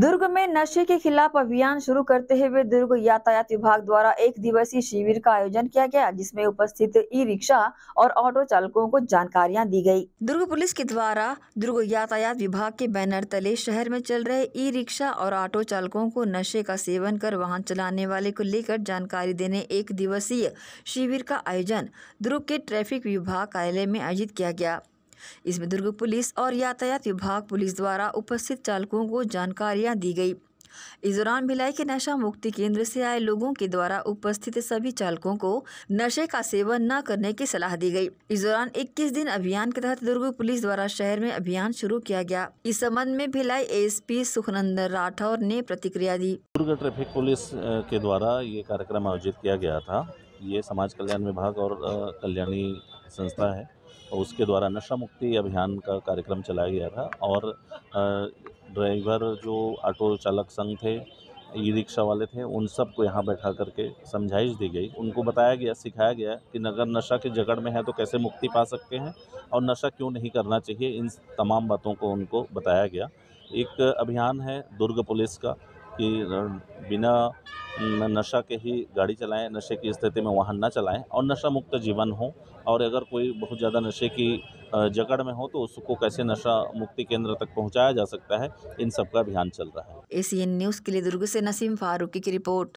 दुर्ग में नशे के खिलाफ अभियान शुरू करते हुए दुर्ग यातायात विभाग द्वारा एक दिवसीय शिविर का आयोजन किया गया जिसमें उपस्थित ई रिक्शा और ऑटो चालकों को जानकारियां दी गई दुर्ग पुलिस के द्वारा दुर्ग यातायात विभाग के बैनर तले शहर में चल रहे ई रिक्शा और ऑटो चालकों को नशे का सेवन कर वाहन चलाने वाले को लेकर जानकारी देने एक दिवसीय शिविर का आयोजन दुर्ग के ट्रैफिक विभाग कार्यालय में आयोजित किया गया इसमें दुर्ग पुलिस और यातायात विभाग पुलिस द्वारा उपस्थित चालकों को जानकारियाँ दी गई इस दौरान भिलाई के नशा मुक्ति केंद्र से आए लोगों के द्वारा उपस्थित सभी चालकों को नशे का सेवन न करने की सलाह दी गई। इस दौरान 21 दिन अभियान के तहत दुर्ग पुलिस द्वारा शहर में अभियान शुरू किया गया इस संबंध में भिलाई एसपी सुखनंदन राठौर ने प्रतिक्रिया दी दुर्ग ट्रैफिक पुलिस के द्वारा ये कार्यक्रम आयोजित किया गया था ये समाज कल्याण विभाग और कल्याणी संस्था है उसके द्वारा नशा मुक्ति अभियान का कार्यक्रम चलाया गया था और ड्राइवर जो ऑटो चालक संघ थे ई रिक्शा वाले थे उन सबको यहाँ बैठा करके समझाइश दी गई उनको बताया गया सिखाया गया कि अगर नशा के जगड़ में है तो कैसे मुक्ति पा सकते हैं और नशा क्यों नहीं करना चाहिए इन तमाम बातों को उनको बताया गया एक अभियान है दुर्ग पुलिस का कि बिना नशा के ही गाड़ी चलाएं नशे की स्थिति में वाहन ना चलाएं और नशा मुक्त जीवन हो और अगर कोई बहुत ज़्यादा नशे की जकड़ में हो तो उसको कैसे नशा मुक्ति केंद्र तक पहुंचाया जा सकता है इन सब का अभियान चल रहा है एसीएन न्यूज़ के लिए दुर्ग से नसीम फारूकी की रिपोर्ट